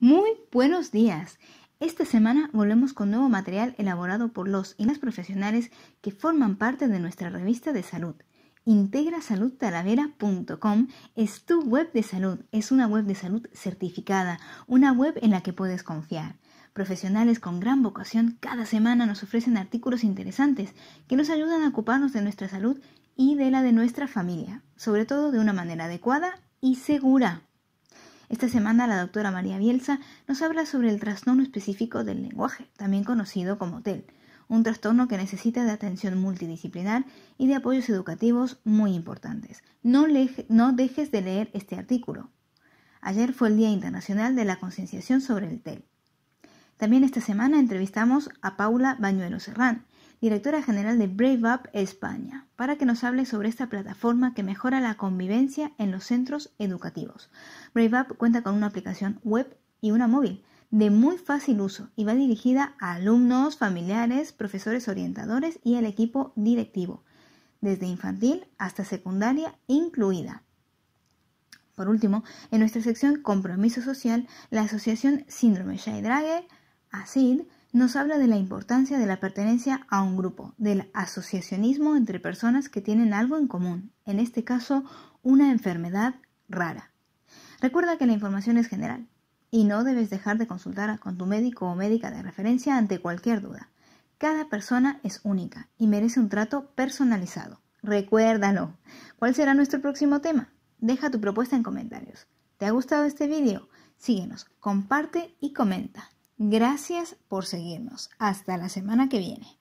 Muy buenos días. Esta semana volvemos con nuevo material elaborado por los y las profesionales que forman parte de nuestra revista de salud. Integrasaludtalavera.com es tu web de salud, es una web de salud certificada, una web en la que puedes confiar. Profesionales con gran vocación cada semana nos ofrecen artículos interesantes que nos ayudan a ocuparnos de nuestra salud y de la de nuestra familia, sobre todo de una manera adecuada y segura. Esta semana la doctora María Bielsa nos habla sobre el trastorno específico del lenguaje, también conocido como TEL, un trastorno que necesita de atención multidisciplinar y de apoyos educativos muy importantes. No, no dejes de leer este artículo. Ayer fue el Día Internacional de la Concienciación sobre el TEL. También esta semana entrevistamos a Paula Bañuelo Serrán, directora general de Brave Up España, para que nos hable sobre esta plataforma que mejora la convivencia en los centros educativos. Brave Up cuenta con una aplicación web y una móvil de muy fácil uso y va dirigida a alumnos, familiares, profesores orientadores y el equipo directivo, desde infantil hasta secundaria incluida. Por último, en nuestra sección Compromiso Social, la Asociación Síndrome Shai Drager, ASID, nos habla de la importancia de la pertenencia a un grupo, del asociacionismo entre personas que tienen algo en común, en este caso una enfermedad rara. Recuerda que la información es general y no debes dejar de consultar con tu médico o médica de referencia ante cualquier duda. Cada persona es única y merece un trato personalizado. Recuérdalo. ¿Cuál será nuestro próximo tema? Deja tu propuesta en comentarios. ¿Te ha gustado este vídeo? Síguenos, comparte y comenta. Gracias por seguirnos. Hasta la semana que viene.